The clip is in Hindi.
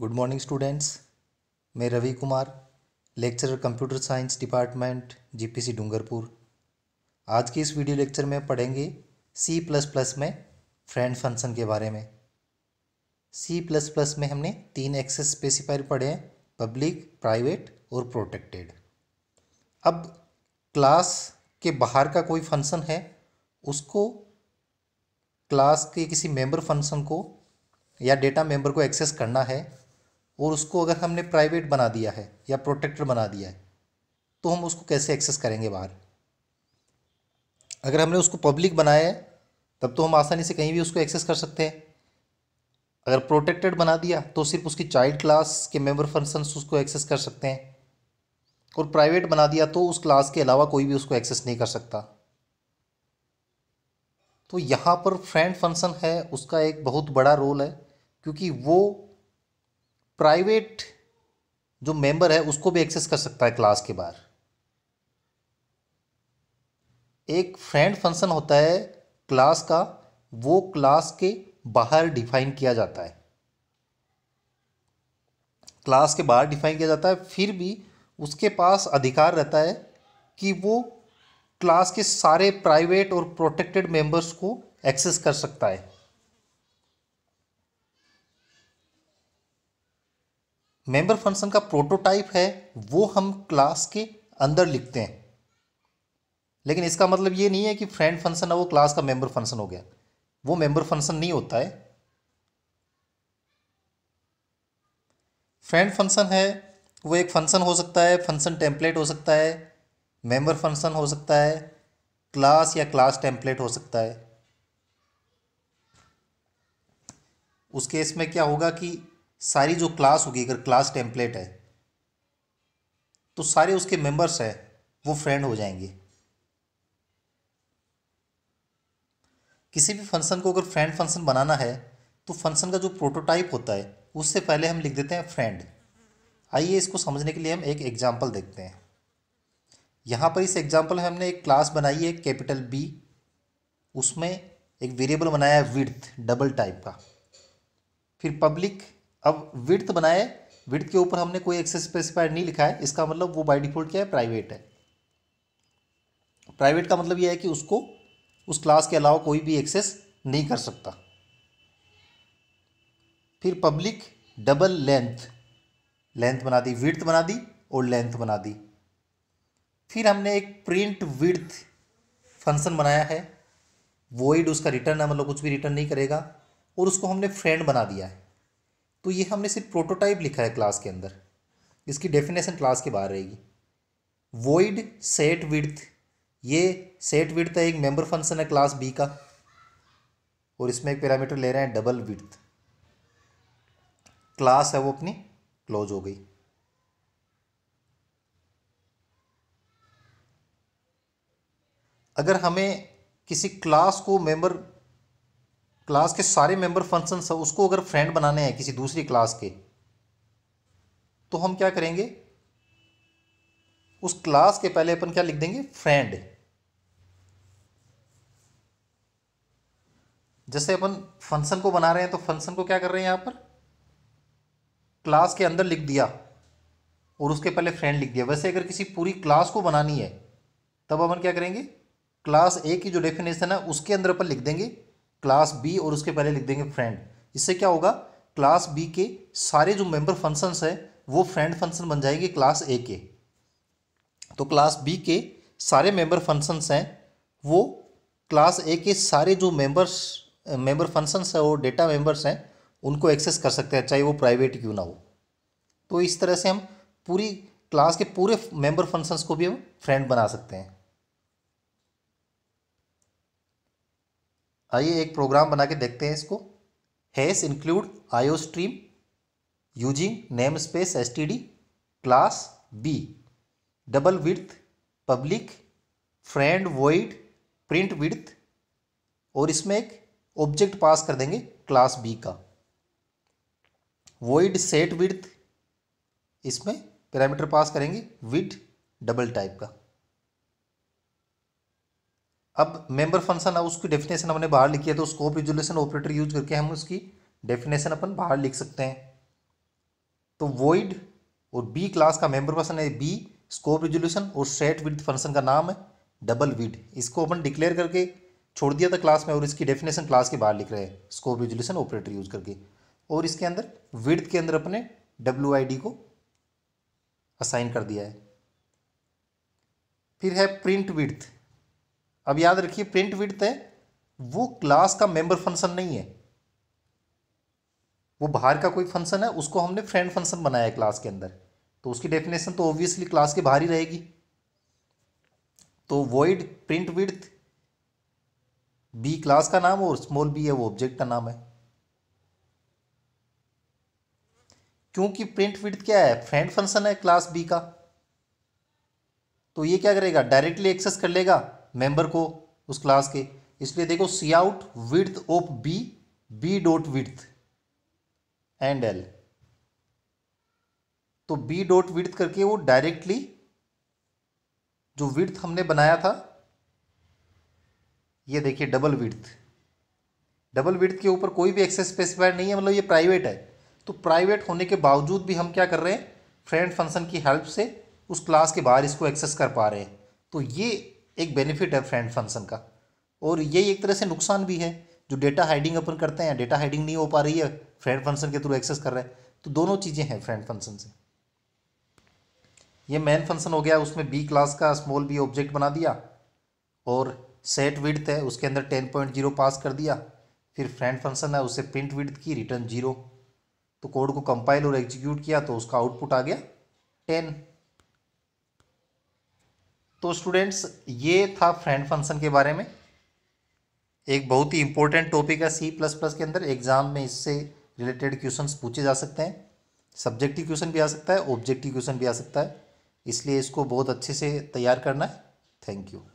गुड मॉर्निंग स्टूडेंट्स मैं Ravi Kumar lecturer computer science department GPC Dungarpur आज के इस वीडियो लेक्चर में पढ़ेंगे सी प्लस प्लस में फ्रेंड फंक्शन के बारे में सी प्लस प्लस में हमने तीन एक्सेस स्पेसिफायर पढ़े हैं पब्लिक प्राइवेट और प्रोटेक्टेड अब क्लास के बाहर का कोई फंक्शन है उसको क्लास के किसी मेंबर फंक्शन को या डेटा मेंबर को एक्सेस करना है और उसको अगर हमने प्राइवेट बना दिया है या प्रोटेक्टर बना दिया है तो हम उसको कैसे एक्सेस करेंगे बाहर अगर हमने उसको पब्लिक बनाया है तब तो हम आसानी से कहीं भी उसको एक्सेस कर सकते हैं अगर प्रोटेक्टेड बना दिया तो सिर्फ उसकी चाइल्ड क्लास के मेंबर फंक्शंस उसको एक्सेस कर सकते हैं और प्राइवेट बना दिया तो उस क्लास के अलावा कोई भी उसको एक्सेस नहीं कर सकता तो यहाँ पर फ्रेंड फंक्शन है उसका एक बहुत बड़ा रोल है क्योंकि वो प्राइवेट जो मेंबर है उसको भी एक्सेस कर सकता है क्लास के बाहर एक फ्रेंड फंक्शन होता है क्लास का वो क्लास के बाहर डिफाइन किया जाता है क्लास के बाहर डिफाइन किया जाता है फिर भी उसके पास अधिकार रहता है कि वो क्लास के सारे प्राइवेट और प्रोटेक्टेड मेंबर्स को एक्सेस कर सकता है मेंबर फंक्शन का प्रोटोटाइप है वो हम क्लास के अंदर लिखते हैं लेकिन इसका मतलब ये नहीं है कि फ्रेंड फंक्शन है वो क्लास का मेंबर फंक्शन हो गया वो मेंबर फंक्शन नहीं होता है फ्रेंड फंक्शन है वो एक फंक्शन हो सकता है फंक्शन टेम्पलेट हो सकता है मेंबर फंक्शन हो सकता है क्लास या क्लास टेम्पलेट हो सकता है उस केस में क्या होगा कि सारी जो क्लास होगी अगर क्लास टेम्पलेट है तो सारे उसके मेंबर्स हैं वो फ्रेंड हो जाएंगे किसी भी फंक्शन को अगर फ्रेंड फंक्शन बनाना है तो फंक्शन का जो प्रोटोटाइप होता है उससे पहले हम लिख देते हैं फ्रेंड आइए इसको समझने के लिए हम एक एग्जाम्पल देखते हैं यहाँ पर इस एग्जाम्पल में हमने एक क्लास बनाई है कैपिटल बी उसमें एक वेरिएबल बनाया है विड्थ डबल टाइप का फिर पब्लिक अब विर्थ बनाए विर्थ के ऊपर हमने कोई एक्सेस स्पेसिफाइड नहीं लिखा है इसका मतलब वो बाई डिफॉल्ट क्या है प्राइवेट है प्राइवेट का मतलब यह है कि उसको उस क्लास के अलावा कोई भी एक्सेस नहीं कर सकता फिर पब्लिक डबल लेंथ लेंथ बना दी विर्थ बना दी और लेंथ बना दी फिर हमने एक प्रिंट विर्थ फंक्शन बनाया है वोइड उसका रिटर्न है मतलब कुछ भी रिटर्न नहीं करेगा और उसको हमने फ्रेंड बना दिया है तो ये हमने सिर्फ प्रोटोटाइप लिखा है क्लास के अंदर इसकी डेफिनेशन क्लास के बाहर रहेगी वोइड सेट विड्थ ये सेट विड्थ है एक मेंबर फंक्शन है क्लास बी का और इसमें एक पैरामीटर ले रहे हैं डबल विड्थ क्लास है वो अपनी क्लोज हो गई अगर हमें किसी क्लास को मेंबर क्लास के सारे मेंबर फंक्शन सब उसको अगर फ्रेंड बनाने हैं किसी दूसरी क्लास के तो हम क्या करेंगे उस क्लास के पहले अपन क्या लिख देंगे फ्रेंड जैसे अपन फंक्शन को बना रहे हैं तो फंक्शन को क्या कर रहे हैं यहाँ पर क्लास के अंदर लिख दिया और उसके पहले फ्रेंड लिख दिया वैसे अगर किसी पूरी क्लास को बनानी है तब अपन क्या करेंगे क्लास ए की जो डेफिनेशन है उसके अंदर अपन लिख देंगे क्लास बी और उसके पहले लिख देंगे फ्रेंड इससे क्या होगा क्लास बी के सारे जो मेंबर फंक्शंस हैं वो फ्रेंड फंक्शन बन जाएंगे क्लास ए के तो क्लास बी के सारे मेंबर फंक्शंस हैं वो क्लास ए के सारे जो मेंबर्स मेंबर फंक्शंस हैं वो डेटा मेंबर्स हैं उनको एक्सेस कर सकते हैं चाहे वो प्राइवेट क्यों ना हो तो इस तरह से हम पूरी क्लास के पूरे मेंबर फंक्शंस को भी हम फ्रेंड बना सकते हैं आइए एक प्रोग्राम बना के देखते हैं इसको hash include iostream using namespace s class B double width public friend void print width और इसमें एक ऑब्जेक्ट पास कर देंगे क्लास बी का वॉइड सेट विर्थ इसमें पैरामीटर पास करेंगे विड डबल टाइप का अब मेंबर फंक्शन है उसकी डेफिनेशन हमने बाहर लिखी है तो स्कोप रिजोल्यूशन ऑपरेटर यूज करके हम उसकी डेफिनेशन अपन बाहर लिख सकते हैं तो वॉइड और बी क्लास का मेंबर फंक्शन है बी स्कोप रिजोल्यूशन और सेट विद फंक्शन का नाम है डबल विड इसको अपन डिक्लेयर करके छोड़ दिया था क्लास में और इसकी डेफिनेशन क्लास के बाहर लिख रहे हैं स्कोप रिजोल्यूशन ऑपरेटर यूज करके और इसके अंदर विड के अंदर अपने डब्ल्यू को असाइन कर दिया है फिर है प्रिंट विड्थ अब याद रखिए प्रिंट विड्थ है वो क्लास का मेंबर फंक्शन नहीं है वो बाहर का कोई फंक्शन है उसको हमने फ्रेंड फंक्शन बनाया है क्लास के अंदर तो उसकी डेफिनेशन तो ऑब्वियसली क्लास के बाहर ही रहेगी तो void print width B class का नाम और स्मॉल बी है वो ऑब्जेक्ट का नाम है क्योंकि प्रिंट विड्थ क्या है फ्रेंड फंक्शन है क्लास बी का तो ये क्या करेगा डायरेक्टली एक्सेस कर लेगा मेंबर को उस क्लास के इसलिए देखो cout width of B B dot width endl तो बी डॉट विथ करके वो डायरेक्टली जो विथ हमने बनाया था ये देखिए डबल विथ डबल विथ के ऊपर कोई भी एक्सेस स्पेसिफाइड नहीं है मतलब ये प्राइवेट है तो प्राइवेट होने के बावजूद भी हम क्या कर रहे हैं फ्रेंड फंक्शन की हेल्प से उस क्लास के बाहर इसको एक्सेस कर पा रहे हैं तो ये एक बेनिफिट है फ्रेंड फंक्शन का और ये एक तरह से नुकसान भी है जो डेटा हाइडिंग अपन करते हैं डेटा हाइडिंग नहीं हो पा रही है फ्रेंड फंक्शन के थ्रू एक्सेस कर रहे हैं तो दोनों चीज़ें हैं फ्रेंड फंक्शन से ये मेन फंक्शन हो गया उसमें बी क्लास का स्मॉल बी ऑब्जेक्ट बना दिया और सेट विड्थ है उसके अंदर टेन पॉइंट जीरो पास कर दिया फिर फ्रेंड फंक्शन है उसे प्रिंट विड्थ की रिटर्न जीरो तो कोड को कंपाइल और एग्जीक्यूट किया तो उसका आउटपुट आ गया टेन तो स्टूडेंट्स ये था फ्रेंड फंक्शन के बारे में एक बहुत ही इंपॉर्टेंट टॉपिक है सी प्लस प्लस के अंदर एग्जाम में इससे रिलेटेड क्वेश्चन पूछे जा सकते हैं सब्जेक्टिव क्वेश्चन भी आ सकता है ऑब्जेक्टिव क्वेश्चन भी आ सकता है इसलिए इसको बहुत अच्छे से तैयार करना है थैंक यू